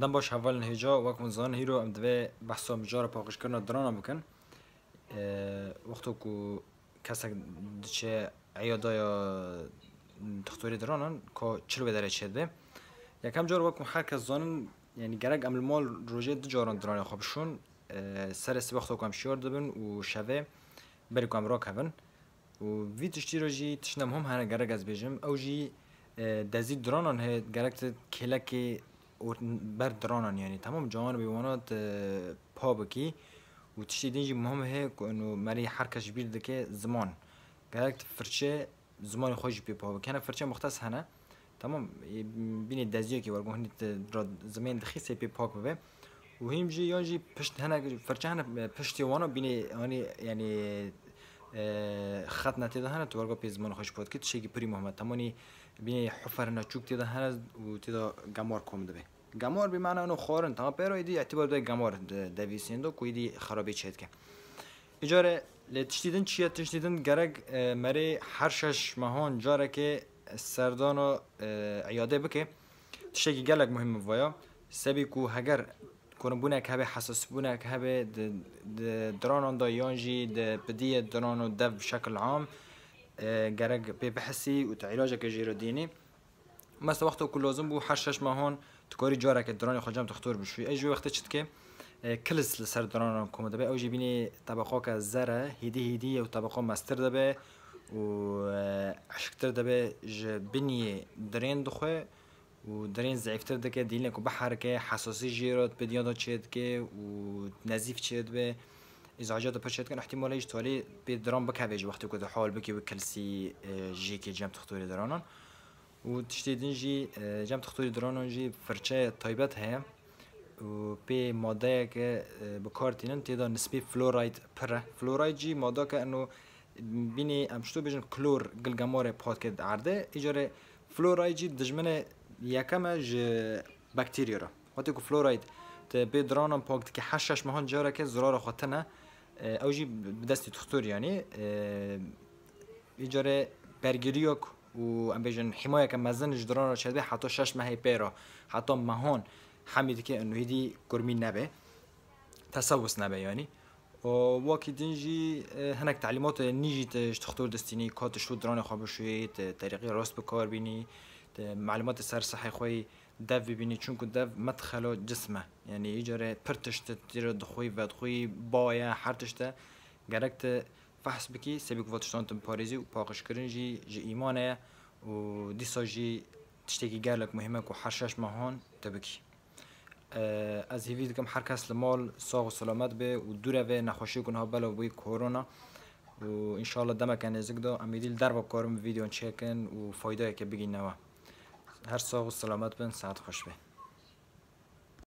دن باش اول هجا وک منزان هیرو ام دوی بحثا مجار پاقش کرنا درانا بکن وقتو کو کسک چه عیادا یا تختوری درانن که چلو بدره چید به یکم جار وکم هر کس زانن یعنی گرگ عمل مال روژه دو جاران درانه خوابشون سر سی وقتو کم شیار دبن و شوه بری کم راک هبن و وی تشتی رو جی تشنم هم هنه گرگ از بیجم او جی دزید درانان هید گرگ کلک بردرانن یعنی تمام جهان بیوانات پا بکی و تشتی دینجی مهمه کنو مری هر کش بیر دکه زمان گرکت فرچه زمان خوش بی پا بکنه یعنی فرچه مختص هنه تمام بینی دزیو که ورگو هنی در زمین دخی سی پی پاک ببه و یان یانجی پشت هنه فرچه هنه پشتی وانا بینی یعنی, یعنی، خط نتی هنه تو پی زمان خوش بود که تشیگی پری محمد تمامی بینی حفر نچوک تی هنه و تی گمار کم ده gamor bi ma'na ono khorin tamam pero idi اعتبار da gamor davisendo ku idi kharabe chetke ijare le tishtidin chiya tishtidin garak mare har shash mahon jare ke سردان و عیاده بکه تشه که گلک مهم وایا سبی کو هگر کنم بونه که هبه حساس بونه که هبه درانان دا یانجی ده بدی دران و دف بشکل عام گرگ بی بحثی و تعلاج که جیرو دینی مثلا وقت که لازم بود هر شش ماهان تو کاری جاره که دران خجام تختور بشوی ایجو وقت چت که کلس لسر دران کمده به اوجی بینی طبقه که زره هیدی هیدی و طبقه مستر دبه و عشقتر دبه بنی درین دخوه و درین ضعیفتر دکه دیل نکو بحر که حساسی جیرات به دیادا چید که و نزیف چید به ازعاجات پشت کن احتمال ایش تالی به دران بکه وقتی که حال بکی و کلسی جی که جمع تختوری درانان و تشتی دن جی اه، جم تختوری درانان جی فرچه تایبت هیا و پی ماده که اه، بکار تینن تیدا نسبی فلوراید پره فلوراید جی ماده که انو بینی امشتو بجن کلور گلگمار پاد کرد عرده ایجاره فلوراید جی دجمن یکم ج بکتیریا را وقتی که فلوراید ته به درانم پاکت که هشت شش مهان جاره که زرار خاتنه اه، او جی دستی تختور یعنی ایجاره برگیریوک و ام بيجن حمايه كم مزن جدران را شدبه حتى شش مهي بيرا حتى مهان حميد كي انه هدي كرمين نبه تسوس نبه يعني واكي دنجي هناك تعليمات نيجي تختور دستيني كات شو دران خواب شويت طريقي راست بكار بيني معلومات سر صحي خوي دف ببینی چون که دف مدخل جسمه یعنی ایجاره پرتشت تیر دخوی و دخوی بایا هر تشت گرکت فحص بکی سبک واتشتانتم پارێزی و پاقشکردنجی ji ئیمانەیە و دیسا ژی تشتێکی گەلک مهمەک و حەشش مەهۆن دەبکی. ئەز هیوی دکەم هەرکەس لە ماڵ ساغ و سلامەت بێ و دوورەێ نەخۆشی کوونها بەلە بووی کۆرۆنا و انشاءله دەمەکە نێزیکدا ئەمیدیل دەربە کارم ویددیۆن چێکن و فۆیدایەکە بگینەوە. هەر ساغ و سلامەت بن ساعت خۆش بێ.